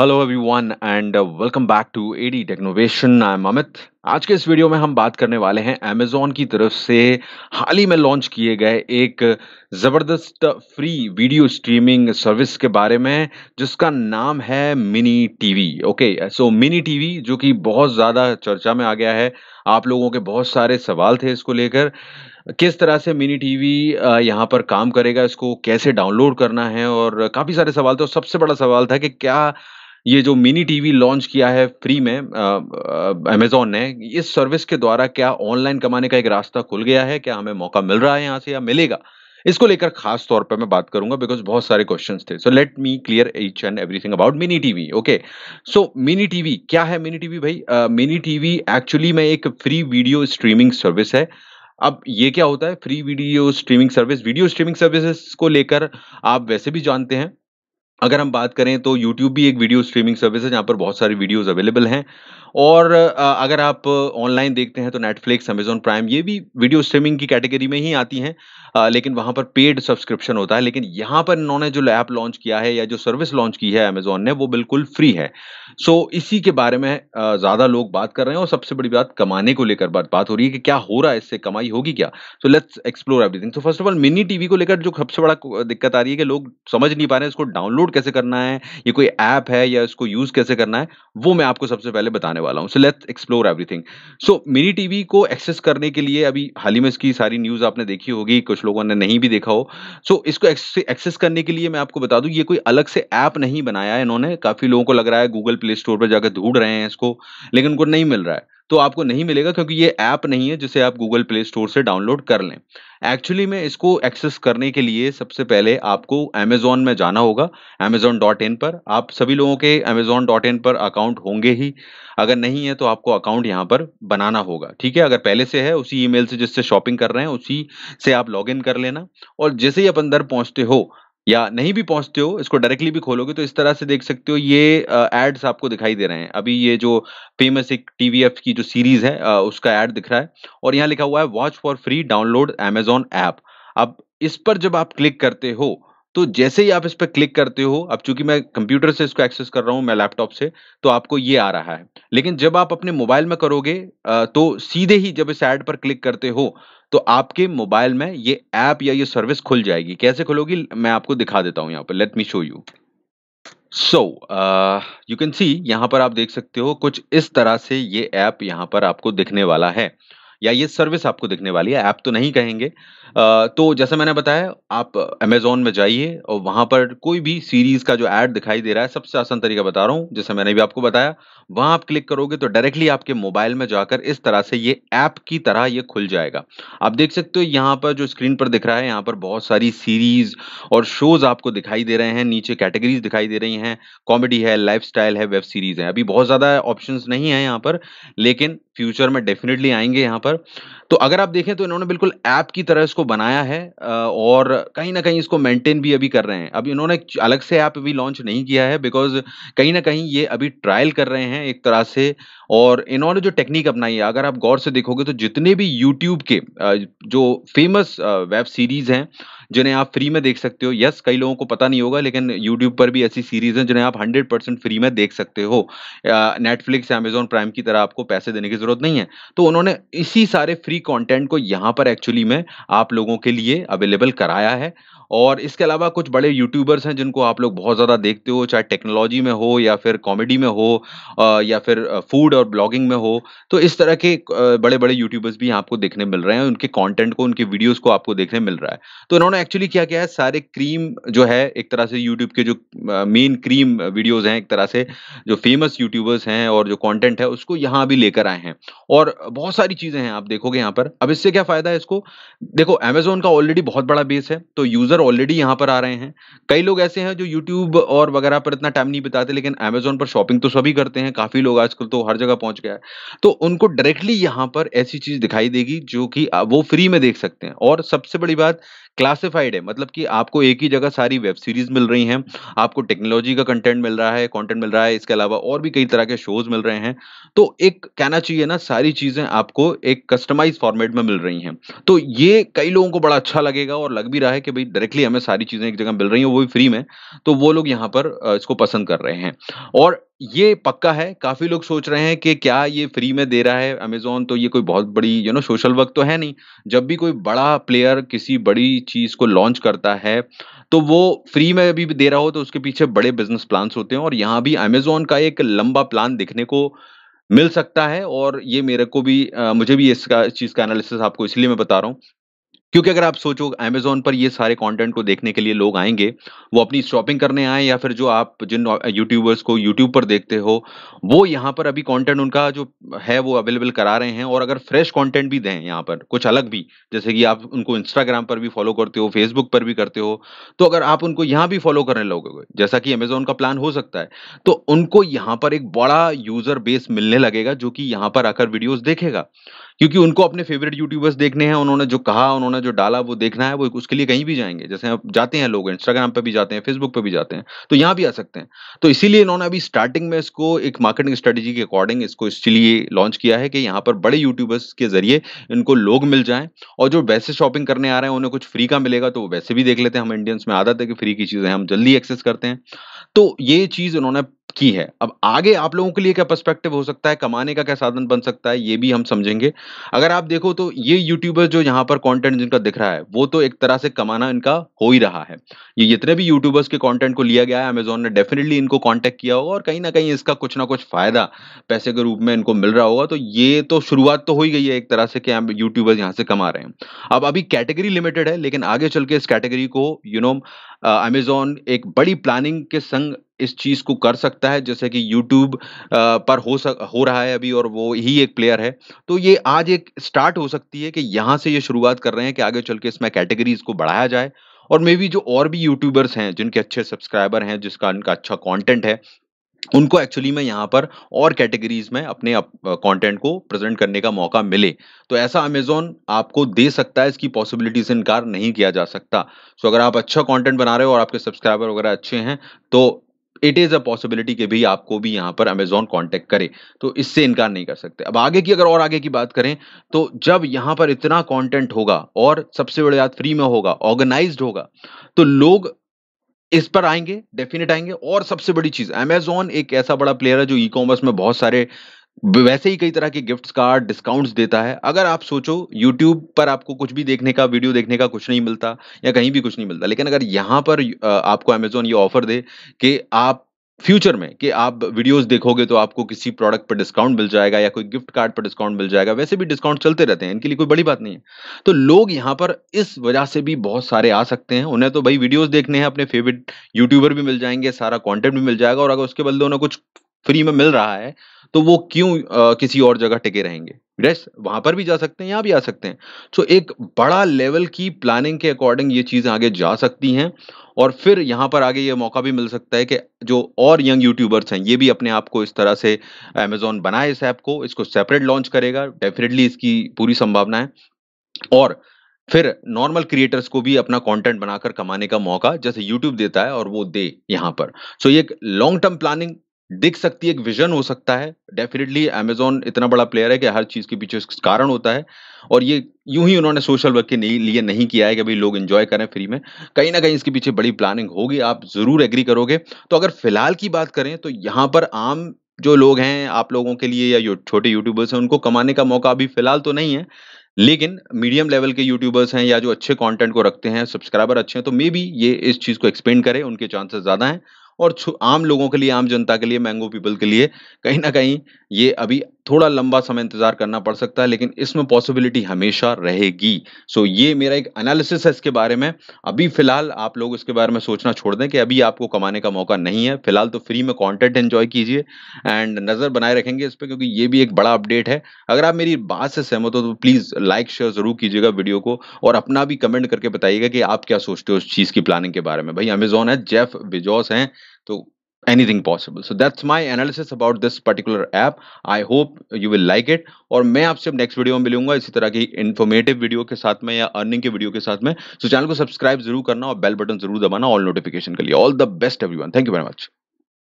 hello everyone and welcome back to AD technovation I am Amit आज के इस video में हम बात करने वाले हैं अमेजोन की तरफ से हाल ही में लॉन्च किए गए एक ज़बरदस्त फ्री वीडियो स्ट्रीमिंग सर्विस के बारे में जिसका नाम है mini TV okay so mini TV जो कि बहुत ज़्यादा चर्चा में आ गया है आप लोगों के बहुत सारे सवाल थे इसको लेकर किस तरह से मिनी टीवी यहाँ पर काम करेगा इसको कैसे डाउनलोड करना है और काफ़ी सारे सवाल थे और सबसे बड़ा सवाल था कि क्या ये जो मिनी टीवी लॉन्च किया है फ्री में अमेजोन ने इस सर्विस के द्वारा क्या ऑनलाइन कमाने का एक रास्ता खुल गया है क्या हमें मौका मिल रहा है यहाँ से या मिलेगा इसको लेकर खास तौर पर मैं बात करूंगा बिकॉज बहुत सारे क्वेश्चंस थे so let me clear each and everything about mini TV okay so mini TV क्या है मिनी टीवी भाई मिनी टीवी एक्चुअली में एक फ्री वीडियो स्ट्रीमिंग सर्विस है अब ये क्या होता है free video streaming service video streaming services को लेकर आप वैसे भी जानते हैं अगर हम बात करें तो YouTube भी एक वीडियो स्ट्रीमिंग सर्विस है जहाँ पर बहुत सारी वीडियोस अवेलेबल हैं और अगर आप ऑनलाइन देखते हैं तो नेटफ्लिक्स अमेजोन प्राइम ये भी वीडियो स्ट्रीमिंग की कैटेगरी में ही आती हैं लेकिन वहाँ पर पेड सब्सक्रिप्शन होता है लेकिन यहाँ पर इन्होंने जो ऐप लॉन्च किया है या जो सर्विस लॉन्च की है अमेजोन ने वो बिल्कुल फ्री है सो इसी के बारे में ज़्यादा लोग बात कर रहे हैं और सबसे बड़ी बात कमाने को लेकर बात बात हो रही है कि क्या हो रहा है इससे कमाई होगी क्या so let's explore everything so first of all mini TV को लेकर जो सबसे बड़ा दिक्कत आ रही है कि लोग समझ नहीं पा रहे हैं इसको डाउनलोड कैसे करना है ये कोई ऐप है या इसको यूज़ कैसे करना है वो मैं आपको सबसे पहले बताने बताने वाला हूँ so let's explore everything so mini TV को एक्सेस करने के लिए अभी हाल ही में इसकी सारी न्यूज़ आपने देखी होगी कुछ लोगों ने नहीं भी देखा हो सो so, इसको एक्सेस करने के लिए मैं आपको बता दूँ ये कोई अलग से ऐप नहीं बनाया है इन्होंने काफ़ी लोगों को लग रहा है गूगल प्ले स्टोर पर जाकर ढूंढ रहे हैं इसको लेकिन उनको नहीं मिल रहा है तो आपको नहीं मिलेगा क्योंकि ये ऐप नहीं है जिसे आप गूगल प्ले स्टोर से डाउनलोड कर लें एक्चुअली में इसको एक्सेस करने के लिए सबसे पहले आपको अमेज़ोन में जाना होगा अमेज़ोन डॉट इन पर आप सभी लोगों के अमेज़ोन डॉट इन पर अकाउंट होंगे ही अगर नहीं है तो आपको अकाउंट यहाँ पर बनाना होगा ठीक है अगर पहले से है उसी ईमेल से जिससे शॉपिंग कर रहे हैं उसी से आप लॉग कर लेना और जैसे ही आप अंदर पहुँचते हो या नहीं भी पहुंचते हो इसको डायरेक्टली भी खोलोगे तो इस तरह से देख सकते हो ये एड्स आपको दिखाई दे रहे हैं अभी ये जो फेमस एक टीवीएफ की जो सीरीज है आ, उसका एड दिख रहा है और यहाँ लिखा हुआ है watch for free download Amazon app अब इस पर जब आप क्लिक करते हो तो जैसे ही आप इस पर क्लिक करते हो अब चूंकि मैं कंप्यूटर से इसको एक्सेस कर रहा हूं मैं लैपटॉप से तो आपको ये आ रहा है लेकिन जब आप अपने मोबाइल में करोगे तो सीधे ही जब इस ऐड पर क्लिक करते हो तो आपके मोबाइल में ये ऐप या ये सर्विस खुल जाएगी कैसे खुलोगी मैं आपको दिखा देता हूं यहाँ पर let me show you so you can see यहां पर आप देख सकते हो कुछ इस तरह से ये ऐप यहां पर आपको दिखने वाला है uh, या ये सर्विस आपको दिखने वाली है ऐप तो नहीं कहेंगे तो जैसे मैंने बताया आप अमेजोन में जाइए और वहां पर कोई भी सीरीज़ का जो ऐड दिखाई दे रहा है सबसे आसान तरीका बता रहा हूं जैसे मैंने भी आपको बताया वहां आप क्लिक करोगे तो डायरेक्टली आपके मोबाइल में जाकर इस तरह से ये ऐप की तरह ये खुल जाएगा आप देख सकते हो यहाँ पर जो स्क्रीन पर दिख रहा है यहाँ पर बहुत सारी सीरीज़ और शोज़ आपको दिखाई दे रहे हैं नीचे कैटेगरीज दिखाई दे रही हैं कॉमेडी है लाइफ है वेब सीरीज़ है अभी बहुत ज़्यादा ऑप्शन नहीं है यहाँ पर लेकिन फ्यूचर में डेफिनेटली आएंगे यहाँ पर पर तो अगर आप देखें तो इन्होंने बिल्कुल ऐप की तरह इसको बनाया है और कहीं ना कहीं इसको मेंटेन भी अभी कर रहे हैं अभी इन्होंने अलग से ऐप भी लॉन्च नहीं किया है बिकॉज कहीं ना कहीं ये अभी ट्रायल कर रहे हैं एक तरह से और इन्होंने जो टेक्निक अपनाई है अगर आप गौर से देखोगे तो जितने भी यूट्यूब के जो फेमस वेब सीरीज़ हैं जिन्हें आप फ्री में देख सकते हो यस कई लोगों को पता नहीं होगा लेकिन यूट्यूब पर भी ऐसी सीरीज हैं जिन्हें आप हंड्रेड परसेंट फ्री में देख सकते हो नेटफ्लिक्स अमेजोन प्राइम की तरह आपको पैसे देने की जरूरत नहीं है तो उन्होंने इसी सारे फ्री कॉन्टेंट को यहाँ पर एक्चुअली में आप लोगों के लिए अवेलेबल कराया है और इसके अलावा कुछ बड़े यूट्यूबर्स हैं जिनको आप लोग बहुत ज़्यादा देखते हो चाहे टेक्नोलॉजी में हो या फिर कॉमेडी में हो या फिर फूड और ब्लॉगिंग में हो तो इस तरह के बड़े बड़े यूट्यूबर्स भी आपको देखने मिल रहे हैं उनके कॉन्टेंट को उनके वीडियोज़ को आपको देखने मिल रहा है तो इन्होंने एक्चुअली क्या किया है सारे क्रीम जो है एक तरह से यूट्यूब के जो मेन क्रीम वीडियोज़ हैं एक तरह से जो फेमस यूट्यूबर्स हैं और जो कॉन्टेंट है उसको यहाँ भी लेकर आए हैं और बहुत सारी चीज़ें हैं आप देखोगे यहाँ पर अब इससे क्या फ़ायदा है इसको देखो अमेजोन का ऑलरेडी बहुत बड़ा बेस है तो यूज़र यूज़र ऑलरेडी यहाँ पर आ रहे हैं कई लोग ऐसे हैं जो यूट्यूब और वगैरह पर इतना टाइम नहीं बिताते लेकिन अमेजोन पर शॉपिंग तो सभी करते हैं काफ़ी लोग आजकल तो हर जगह पहुंच गया है तो उनको डायरेक्टली यहाँ पर ऐसी चीज़ दिखाई देगी जो कि वो फ्री में देख सकते हैं और सबसे बड़ी बात क्लासिफाइड है मतलब कि आपको एक ही जगह सारी वेब सीरीज मिल रही हैं आपको टेक्नोलॉजी का कंटेंट मिल रहा है कंटेंट मिल रहा है इसके अलावा और भी कई तरह के शोज मिल रहे हैं तो एक कहना चाहिए ना सारी चीज़ें आपको एक कस्टमाइज फॉर्मेट में मिल रही हैं तो ये कई लोगों को बड़ा अच्छा लगेगा और लग भी रहा है कि भाई डायरेक्टली हमें सारी चीज़ें एक जगह मिल रही हैं वो भी फ्री में तो वो लोग यहाँ पर इसको पसंद कर रहे हैं और ये पक्का है काफी लोग सोच रहे हैं कि क्या ये फ्री में दे रहा है अमेजोन तो ये कोई बहुत बड़ी यू नो सोशल वर्क तो है नहीं जब भी कोई बड़ा प्लेयर किसी बड़ी चीज को लॉन्च करता है तो वो फ्री में अभी दे रहा हो तो उसके पीछे बड़े बिजनेस प्लान्स होते हैं और यहाँ भी अमेजोन का एक लंबा प्लान देखने को मिल सकता है और ये मेरे को भी आ, मुझे भी इसका इस चीज़ का एनालिसिस आपको इसलिए मैं बता रहा हूँ क्योंकि अगर आप सोचो अमेजोन पर ये सारे कंटेंट को देखने के लिए लोग आएंगे वो अपनी शॉपिंग करने आए या फिर जो आप जिन यूट्यूबर्स को यूट्यूब पर देखते हो वो यहाँ पर अभी कंटेंट उनका जो है वो अवेलेबल करा रहे हैं और अगर फ्रेश कंटेंट भी दें यहाँ पर कुछ अलग भी जैसे कि आप उनको इंस्टाग्राम पर भी फॉलो करते हो फेसबुक पर भी करते हो तो अगर आप उनको यहाँ भी फॉलो करने लगोगे जैसा कि अमेजोन का प्लान हो सकता है तो उनको यहाँ पर एक बड़ा यूजर बेस मिलने लगेगा जो कि यहाँ पर आकर वीडियोज देखेगा क्योंकि उनको अपने फेवरेट यूट्यूबर्स देखने हैं उन्होंने जो कहा उन्होंने जो डाला वो देखना है वो उसके लिए कहीं भी जाएंगे जैसे आप जाते हैं लोग इंस्टाग्राम पर भी जाते हैं फेसबुक पर भी जाते हैं तो यहाँ भी आ सकते हैं तो इसीलिए इन्होंने अभी स्टार्टिंग में इसको एक मार्केटिंग स्ट्रेटेजी के अकॉर्डिंग इसको इसलिए लॉन्च किया है कि यहाँ पर बड़े यूट्यूबर्स के जरिए इनको लोग मिल जाएं और जो वैसे शॉपिंग करने आ रहे हैं उन्हें कुछ फ्री का मिलेगा तो वैसे भी देख लेते हैं हम इंडियंस में आदत है कि फ्री की चीज़ें हम जल्दी एक्सेस करते हैं तो ये चीज़ उन्होंने की है अब आगे आप लोगों के लिए क्या पर्सपेक्टिव हो सकता है कमाने का क्या साधन बन सकता है ये भी हम समझेंगे अगर आप देखो तो ये यूट्यूबर्स जो यहाँ पर कंटेंट जिनका दिख रहा है वो तो एक तरह से कमाना इनका हो ही रहा है ये जितने भी यूट्यूबर्स के कंटेंट को लिया गया है अमेजोन ने डेफिनेटली इनको कॉन्टेक्ट किया होगा और कहीं ना कहीं इसका कुछ ना कुछ फायदा पैसे के रूप में इनको मिल रहा होगा तो ये तो शुरुआत तो हो ही गई है एक तरह से कि यूट्यूबर्स यहाँ से कमा रहे हैं अब अभी कैटेगरी लिमिटेड है लेकिन आगे चल के इस कैटेगरी को यू नो अमेजोन एक बड़ी प्लानिंग के संग इस चीज़ को कर सकता है जैसे कि यूट्यूब पर हो सक हो रहा है अभी और वो ही एक प्लेयर है तो ये आज एक स्टार्ट हो सकती है कि यहाँ से ये शुरुआत कर रहे हैं कि आगे चल के इसमें कैटेगरीज को बढ़ाया जाए और मे बी जो और भी यूट्यूबर्स हैं जिनके अच्छे सब्सक्राइबर हैं जिसका उनका अच्छा कॉन्टेंट है उनको एक्चुअली में यहाँ पर और कैटेगरीज में अपने कंटेंट को प्रेजेंट करने का मौका मिले तो ऐसा अमेजोन आपको दे सकता है इसकी पॉसिबिलिटी से इनकार नहीं किया जा सकता सो तो अगर आप अच्छा कंटेंट बना रहे हो और आपके सब्सक्राइबर वगैरह अच्छे हैं तो इट इज़ अ पॉसिबिलिटी कि भी आपको भी यहां पर अमेजोन कॉन्टेक्ट करे तो इससे इनकार नहीं कर सकते अब आगे की अगर और आगे की बात करें तो जब यहां पर इतना कॉन्टेंट होगा और सबसे बड़ी बात फ्री में होगा ऑर्गेनाइज होगा तो लोग इस पर आएंगे डेफिनेट आएंगे और सबसे बड़ी चीज़ अमेजोन एक ऐसा बड़ा प्लेयर है जो ई e कॉमर्स में बहुत सारे वैसे ही कई तरह के गिफ्ट्स कार्ड डिस्काउंट्स देता है अगर आप सोचो यूट्यूब पर आपको कुछ भी देखने का वीडियो देखने का कुछ नहीं मिलता या कहीं भी कुछ नहीं मिलता लेकिन अगर यहाँ पर आपको अमेजोन ये ऑफर दे कि आप फ्यूचर में कि आप वीडियोस देखोगे तो आपको किसी प्रोडक्ट पर डिस्काउंट मिल जाएगा या कोई गिफ्ट कार्ड पर डिस्काउंट मिल जाएगा वैसे भी डिस्काउंट चलते रहते हैं इनके लिए कोई बड़ी बात नहीं है तो लोग यहाँ पर इस वजह से भी बहुत सारे आ सकते हैं उन्हें तो भाई वीडियोस देखने हैं अपने फेवरेट यूट्यूबर भी मिल जाएंगे सारा कॉन्टेंट भी मिल जाएगा और अगर उसके बदले उन्हें कुछ फ्री में मिल रहा है तो वो क्यों किसी और जगह टिके रहेंगे यस वहां पर भी जा सकते हैं यहां भी आ सकते हैं सो एक बड़ा लेवल की प्लानिंग के अकॉर्डिंग ये चीज़ें आगे जा सकती हैं और फिर यहाँ पर आगे ये मौका भी मिल सकता है कि जो और यंग यूट्यूबर्स हैं ये भी अपने आप को इस तरह से अमेजोन बनाए इस ऐप को इसको सेपरेट लॉन्च करेगा डेफिनेटली इसकी पूरी संभावना है और फिर नॉर्मल क्रिएटर्स को भी अपना कंटेंट बनाकर कमाने का मौका जैसे यूट्यूब देता है और वो दे यहाँ पर सो so, ये एक लॉन्ग टर्म प्लानिंग दिख सकती है एक विजन हो सकता है डेफिनेटली अमेजोन इतना बड़ा प्लेयर है कि हर चीज़ के पीछे कारण होता है और ये यूं ही उन्होंने सोशल वर्क के नहीं, लिए नहीं किया है कि भाई लोग इंजॉय करें फ्री में कहीं ना कहीं इसके पीछे बड़ी प्लानिंग होगी आप ज़रूर एग्री करोगे तो अगर फिलहाल की बात करें तो यहाँ पर आम जो लोग हैं आप लोगों के लिए या छोटे यूट्यूबर्स हैं उनको कमाने का मौका अभी फिलहाल तो नहीं है लेकिन मीडियम लेवल के यूट्यूबर्स हैं या जो अच्छे कंटेंट को रखते हैं सब्सक्राइबर अच्छे हैं तो मे बी ये इस चीज़ को एक्सपेंड करें उनके चांसेस ज़्यादा हैं और आम लोगों के लिए आम जनता के लिए मैंगो पीपल के लिए कहीं ना कहीं ये अभी थोड़ा लंबा समय इंतजार करना पड़ सकता है लेकिन इसमें पॉसिबिलिटी हमेशा रहेगी सो ये मेरा एक एनालिसिस है इसके बारे में अभी फिलहाल आप लोग इसके बारे में सोचना छोड़ दें कि अभी आपको कमाने का मौका नहीं है फिलहाल तो फ्री में कॉन्टेंट एंजॉय कीजिए एंड नज़र बनाए रखेंगे इस पर क्योंकि ये भी एक बड़ा अपडेट है अगर आप मेरी बात से सहमत हो तो प्लीज़ लाइक शेयर ज़रूर कीजिएगा वीडियो को और अपना भी कमेंट करके बताइएगा कि आप क्या सोचते हो उस चीज़ की प्लानिंग के बारे में भाई अमेजोन है जेफ बिजॉस हैं तो anything possible so that's my analysis about this particular app I hope you will like it और मैं आपसे नेक्स्ट वीडियो में मिलूंगा इसी तरह की इन्फॉर्मेटिव वीडियो के साथ में या अर्निंग के वीडियो के साथ में सो so, चैनल को सब्सक्राइब जरूर करना और बेल बटन जरूर दबाना ऑल नोटिफिकेशन के लिए all the best everyone thank you very much